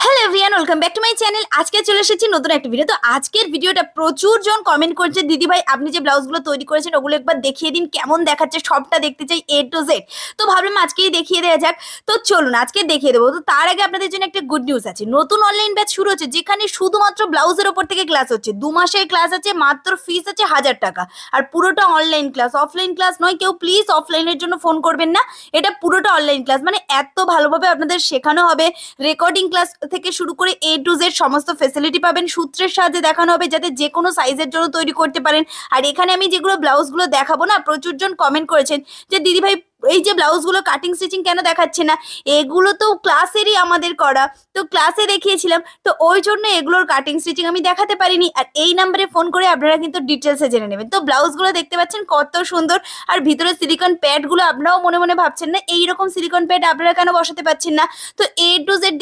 Hey! Hello everyone welcome back to my channel আজকে চলে এসেছি নতুন একটা ভিডিও তো আজকের ভিডিওটা প্রচুর জন কমেন্ট করছে দিদি ভাই আপনি যে ব্লাউজগুলো তৈরি করেছেন ওগুলো একবার দেখিয়ে দিন কেমন দেখাচ্ছে সবটা দেখতে চাই এ টু জেড তো ভাবলাম আজকেই দেখিয়ে দেওয়া যাক তো চলুন আজকে দেখিয়ে দেবো তো তার আগে আপনাদের জন্য একটা গুড নিউজ আছে নতুন অনলাইন ব্যাচ শুরু হচ্ছে যেখানে শুধুমাত্র ব্লাউজের ওপর থেকে ক্লাস হচ্ছে দু মাসের ক্লাস আছে মাত্র ফিস আছে হাজার টাকা আর পুরোটা অনলাইন ক্লাস অফলাইন ক্লাস নয় কেউ প্লিজ অফলাইনের জন্য ফোন করবেন না এটা পুরোটা অনলাইন ক্লাস মানে এত ভালোভাবে আপনাদের শেখানো হবে রেকর্ডিং ক্লাস থেকে থেকে শুরু করে এ টু জেড সমস্ত ফেসিলিটি পাবেন সূত্রের সাহায্যে দেখানো হবে যাতে যে কোনো সাইজের জন্য তৈরি করতে পারেন আর এখানে আমি যেগুলো ব্লাউজগুলো দেখাবো না প্রচুর জন কমেন্ট করেছেন যে দিদিভাই এই যে ব্লাউজগুলো কাটিং স্টিচিং কেন দেখাচ্ছে না এগুলো তো ক্লাসেরই আমাদের করা তো ক্লাসে দেখিয়েছিলাম তো ওই জন্য এগুলোর কাটিং স্টিচিং আমি দেখাতে পারিনি আর এই নাম্বারে ফোন করে আপনারা কিন্তু ডিটেলসে জেনে নেবেন তো ব্লাউজগুলো দেখতে পাচ্ছেন কত সুন্দর আর ভিতরে সিলিকন প্যাডগুলো আপনারাও মনে মনে ভাবছেন না এইরকম সিলিকন প্যাড আপনারা কেন বসাতে পারছেন না তো এ টু জেড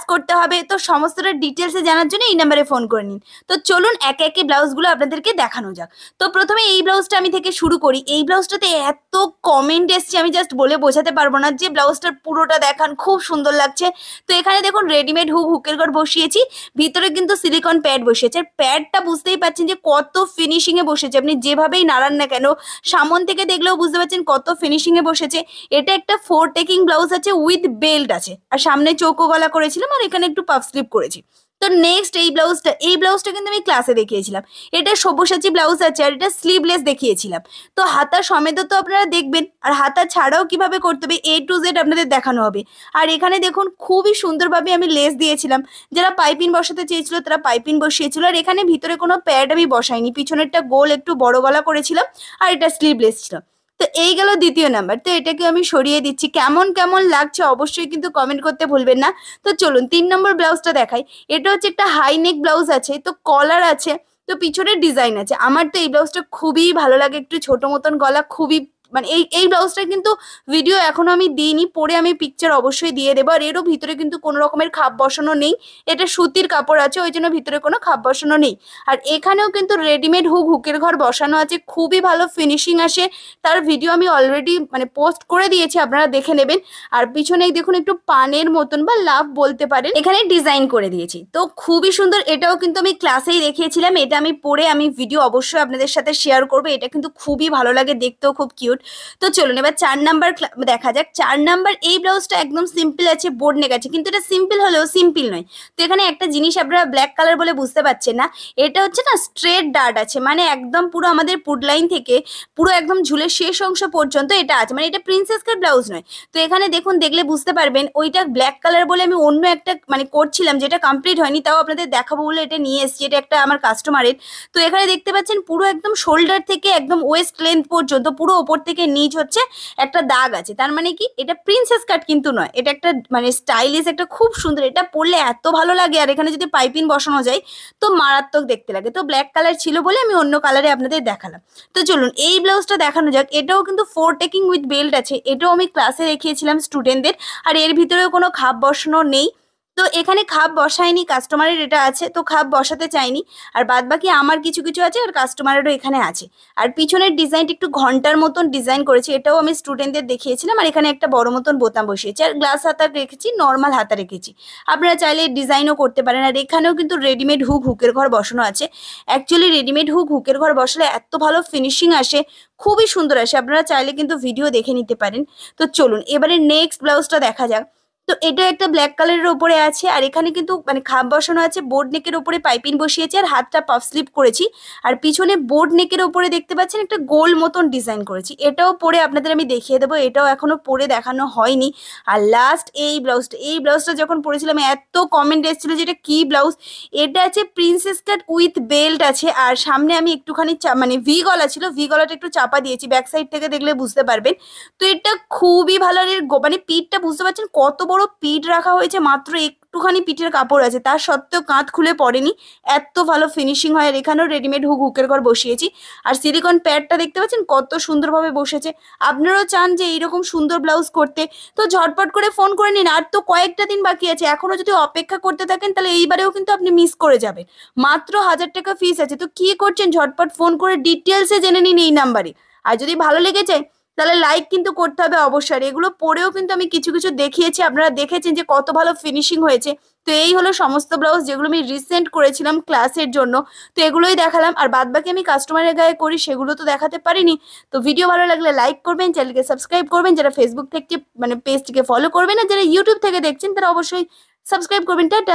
কাজ করতে হবে তো সমস্তটা ডিটেলসে জানার জন্য এই নাম্বারে ফোন করে নিন তো চলুন একে একে ব্লাউজগুলো আপনাদেরকে দেখানো যাক তো প্রথমে এই ব্লাউজটা আমি থেকে শুরু করি এই ব্লাউজটাতে এত কমেন্ট এসছে আমি জাস্ট বলে বোঝাতে পারবো না যে ব্লাউজটার পুরোটা দেখান খুব সুন্দর লাগছে তো এখানে দেখুন রেডিমেড হুক হুকের গড় বসিয়েছি ভিতরে কিন্তু সিলিকন প্যাড বসিয়েছে প্যাডটা বুঝতেই পারছেন যে কত ফিনিশিংয়ে বসেছে আপনি যেভাবেই নাড়ান না কেন সামন থেকে দেখলেও বুঝতে পারছেন কত ফিনিশিংয়ে বসেছে এটা একটা ফোর টেকিং ব্লাউজ আছে উইথ বেল্ট আছে আর সামনে চৌকো গলা করেছিল আর এখানে একটু পাফ স্লিপ করেছি তো নেক্সট এই ব্লাউজটা এই ব্লাউজটা কিন্তু আমি ক্লাসে দেখিয়েছিলাম এটা সবুসাচী ব্লাউজ আছে আর এটা স্লিভলেস দেখিয়েছিলাম তো হাতা সমেত তো আপনারা দেখবেন আর হাতা ছাড়াও কিভাবে করতে হবে এ টু জেড আপনাদের দেখানো হবে আর এখানে দেখুন খুবই সুন্দরভাবে আমি লেস দিয়েছিলাম যারা পাইপিন বসাতে চেয়েছিল তারা পাইপিন বসিয়েছিল আর এখানে ভিতরে কোনো প্যাড আমি বসাইনি পিছনেরটা গোল একটু বড় গলা করেছিলাম আর এটা স্লিভলেস ছিল তো এই গেল দ্বিতীয় নাম্বার তো এটাকে আমি সরিয়ে দিচ্ছি কেমন কেমন লাগছে অবশ্যই কিন্তু কমেন্ট করতে ভুলবেন না তো চলুন তিন নম্বর ব্লাউজটা দেখাই এটা হচ্ছে একটা হাই নেক ব্লাউজ আছে তো কলার আছে তো পিছনে ডিজাইন আছে আমার তো এই ব্লাউজটা খুবই ভালো লাগে একটু ছোট মতন গলা খুবই মানে এই এই ব্লাউজটা কিন্তু ভিডিও এখনও আমি দিইনি পরে আমি পিকচার অবশ্যই দিয়ে দেবো আর এরও ভিতরে কিন্তু কোনো রকমের খাপ বসানো নেই এটা সুতির কাপড় আছে ওই জন্য ভিতরে কোনো খাপ বসানো নেই আর এখানেও কিন্তু রেডিমেড হুক হুকের ঘর বসানো আছে খুবই ভালো ফিনিশিং আসে তার ভিডিও আমি অলরেডি মানে পোস্ট করে দিয়েছি আপনারা দেখে নেবেন আর পিছনে দেখুন একটু পানের মতন বা লাভ বলতে পারেন এখানে ডিজাইন করে দিয়েছি তো খুবই সুন্দর এটাও কিন্তু আমি ক্লাসেই দেখিয়েছিলাম এটা আমি পরে আমি ভিডিও অবশ্যই আপনাদের সাথে শেয়ার করবো এটা কিন্তু খুবই ভালো লাগে দেখতেও খুব কিউট তো চলুন এবার চার নাম্বার দেখা যাক চার নাম্বার এই ব্লাউজটা একদম সিম্পল আছে বোর্ড নেক আছে কিন্তু এটা সিম্পল হলেও সিম্পল নয় তো এখানে একটা জিনিস আপনারা ব্ল্যাক কালার বলে বুঝতে পারছেন না এটা হচ্ছে না স্ট্রেট ডার্ট আছে মানে একদম পুরো আমাদের পুড লাইন থেকে পুরো একদম ঝুলের শেষ অংশ পর্যন্ত এটা আছে মানে এটা প্রিন্সেস কার ব্লাউজ নয় তো এখানে দেখুন দেখলে বুঝতে পারবেন ওইটা ব্ল্যাক কালার বলে আমি অন্য একটা মানে করছিলাম যেটা কমপ্লিট হয়নি তাও আপনাদের দেখাবো বলে এটা নিয়ে এসেছি এটা একটা আমার কাস্টমারের তো এখানে দেখতে পাচ্ছেন পুরো একদম শোল্ডার থেকে একদম ওয়েস্ট লেন্থ পর্যন্ত পুরো ওপর থেকে থেকে নিচ হচ্ছে একটা দাগ আছে তার মানে কি এটা প্রিন্সেস কাট কিন্তু নয় এটা একটা মানে স্টাইলিশ একটা খুব সুন্দর এটা পরলে এত ভালো লাগে আর এখানে যদি পাইপিন বসানো যায় তো মারাত্মক দেখতে লাগে তো ব্ল্যাক কালার ছিল বলে আমি অন্য কালারে আপনাদের দেখালাম তো চলুন এই ব্লাউজটা দেখানো যাক এটাও কিন্তু ফোর টেকিং উইথ বেল্ট আছে এটাও আমি ক্লাসে দেখিয়েছিলাম স্টুডেন্টদের আর এর ভিতরেও কোনো খাপ বসানো নেই তো এখানে খাপ বসায়নি কাস্টমারের এটা আছে তো খাপ বসাতে চাইনি আর বাদ বাকি আমার কিছু কিছু আছে আর কাস্টমারেরও এখানে আছে আর পিছনের ডিজাইনটা একটু ঘন্টার মতন ডিজাইন করেছি এটাও আমি স্টুডেন্টদের দেখিয়েছিলাম আর এখানে একটা বড় মতন বোতাম বসিয়েছি আর গ্লাস হাতা রেখেছি নর্মাল হাতা রেখেছি আপনারা চাইলে ডিজাইনও করতে পারেন আর এখানেও কিন্তু রেডিমেড হুক হুকের ঘর বসানো আছে অ্যাকচুয়ালি রেডিমেড হুক হুকের ঘর বসালে এত ভালো ফিনিশিং আসে খুবই সুন্দর আসে আপনারা চাইলে কিন্তু ভিডিও দেখে নিতে পারেন তো চলুন এবারে নেক্সট ব্লাউজটা দেখা যাক তো এটা একটা ব্ল্যাক কালারের ওপরে আছে আর এখানে কিন্তু মানে খাপ বসানো আছে বোর্ড নেকের ওপরে পাইপিং বসিয়েছে আর হাতটা পাফ স্লিপ করেছি আর পিছনে বোর্ড নেকের ওপরে দেখতে পাচ্ছেন একটা গোল মতন ডিজাইন করেছি এটাও পরে আপনাদের আমি দেখিয়ে দেবো এটাও এখনও পরে দেখানো হয়নি আর লাস্ট এই ব্লাউজটা এই ব্লাউজটা যখন পরেছিলাম এত কমেন্ট এসেছিলো যে এটা কী ব্লাউজ এটা আছে প্রিন্সেস কাট উইথ বেল্ট আছে আর সামনে আমি একটুখানি মানে ভি গলা ছিল ভি গলাটা একটু চাপা দিয়েছি ব্যাক সাইড থেকে দেখলে বুঝতে পারবেন তো এটা খুবই ভালো আর মানে পিঠটা বুঝতে পারছেন কত বড় বড় পিঠ রাখা হয়েছে মাত্র একটুখানি পিঠের কাপড় আছে তার সত্ত্বেও কাঁধ খুলে পড়েনি এত ভালো ফিনিশিং হয় আর এখানেও রেডিমেড হুক হুকের ঘর বসিয়েছি আর সিলিকন প্যাডটা দেখতে পাচ্ছেন কত সুন্দরভাবে বসেছে আপনারাও চান যে এইরকম সুন্দর ব্লাউজ করতে তো ঝটপট করে ফোন করে নিন আর তো কয়েকটা দিন বাকি আছে এখনও যদি অপেক্ষা করতে থাকেন তাহলে এইবারেও কিন্তু আপনি মিস করে যাবেন মাত্র হাজার টাকা ফিস আছে তো কি করছেন ঝটপট ফোন করে ডিটেলসে জেনে নিন এই নাম্বারে আর যদি ভালো লেগে যায় তাহলে লাইক কিন্তু করতে হবে অবশ্যই এগুলো পরেও কিন্তু আমি কিছু কিছু দেখিয়েছি আপনারা দেখেছেন যে কত ভালো ফিনিশিং হয়েছে তো এই হলো সমস্ত ব্লাউজ যেগুলো আমি রিসেন্ট করেছিলাম ক্লাসের জন্য তো এগুলোই দেখালাম আর বাদ বাকি আমি কাস্টমারের গায়ে করি সেগুলো তো দেখাতে পারিনি তো ভিডিও ভালো লাগলে লাইক করবেন চ্যানেলকে সাবস্ক্রাইব করবেন যারা ফেসবুক থেকে মানে পেজটিকে ফলো করবেন আর যারা ইউটিউব থেকে দেখছেন তারা অবশ্যই সাবস্ক্রাইব করবেন টা